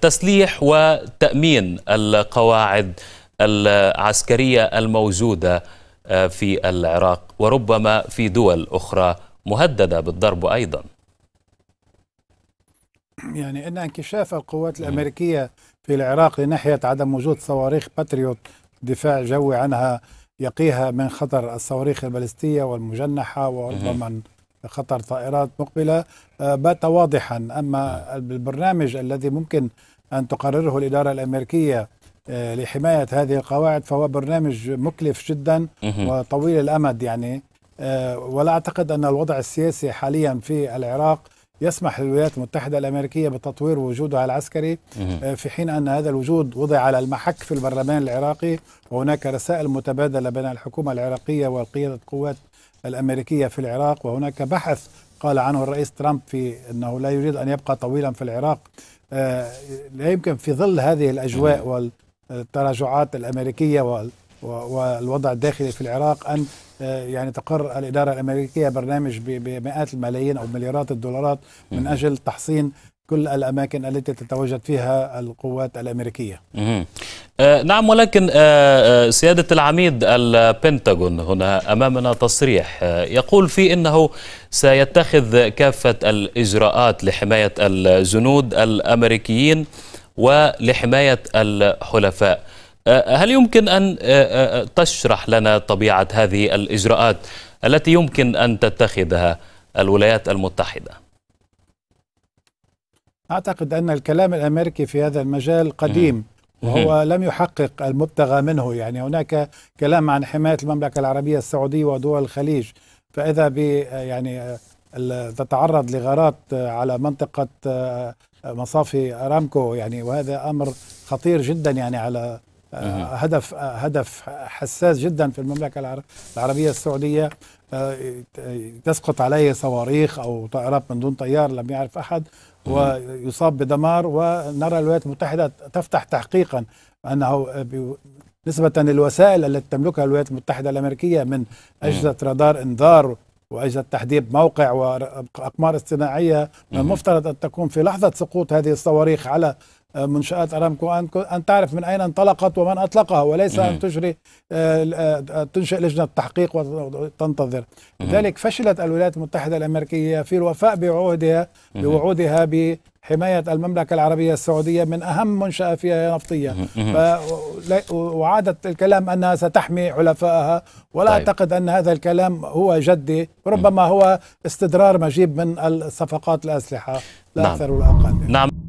تسليح وتأمين القواعد العسكرية الموجودة آه، في العراق وربما في دول أخرى مهددة بالضرب أيضا يعني أن انكشاف القوات الأمريكية في العراق لناحية عدم وجود صواريخ باتريوت دفاع جوي عنها يقيها من خطر الصواريخ البالستية والمجنحة وربما خطر طائرات مقبلة آه، بات واضحا أما البرنامج الذي ممكن أن تقرره الإدارة الأمريكية آه، لحماية هذه القواعد فهو برنامج مكلف جدا وطويل الأمد يعني آه، ولا أعتقد أن الوضع السياسي حاليا في العراق يسمح للولايات المتحدة الأمريكية بتطوير وجودها العسكري آه، في حين أن هذا الوجود وضع على المحك في البرلمان العراقي وهناك رسائل متبادلة بين الحكومة العراقية وقيادة القوات الأمريكية في العراق وهناك بحث قال عنه الرئيس ترامب في أنه لا يريد أن يبقى طويلا في العراق آه، لا يمكن في ظل هذه الأجواء والتراجعات الأمريكية والوضع الداخلي في العراق أن آه، يعني تقر الإدارة الأمريكية برنامج بمئات الملايين أو مليارات الدولارات من أجل تحصين كل الأماكن التي تتواجد فيها القوات الأمريكية آه نعم ولكن آه،, آه سيادة العميد البنتاغون هنا أمامنا تصريح آه يقول فيه أنه سيتخذ كافة الإجراءات لحماية الجنود الأمريكيين ولحماية الحلفاء أه، أه، هل يمكن أن أه، تشرح لنا طبيعة هذه الإجراءات التي يمكن أن تتخذها الولايات المتحدة؟ أعتقد أن الكلام الأمريكي في هذا المجال قديم وهو لم يحقق المبتغى منه يعني هناك كلام عن حماية المملكة العربية السعودية ودول الخليج فإذا ب يعني تتعرض لغارات على منطقة مصافي أرامكو يعني وهذا أمر خطير جدا يعني على آه، هدف آه، هدف حساس جدا في المملكه العربيه السعوديه آه، تسقط عليه صواريخ او طائرات من دون طيار لم يعرف احد ويصاب بدمار ونرى الولايات المتحده تفتح تحقيقا انه نسبة للوسائل التي تملكها الولايات المتحدة الأمريكية من أجهزة رادار إنذار وأجهزة تحديد موقع وأقمار اصطناعية من المفترض أن تكون في لحظة سقوط هذه الصواريخ على آه، منشآت أرامكو أن تعرف من أين انطلقت ومن أطلقها وليس أن تجري آه، آه، تنشئ لجنة تحقيق وتنتظر لذلك فشلت الولايات المتحدة الأمريكية في الوفاء بعهدها بوعودها ب حماية المملكة العربية السعودية من أهم منشأة فيها نفطية وعادت الكلام أنها ستحمي حلفائها ولا طيب. أعتقد أن هذا الكلام هو جدي ربما هو استدرار مجيب من الصفقات الأسلحة لا نعم. أكثر ولا أقل نعم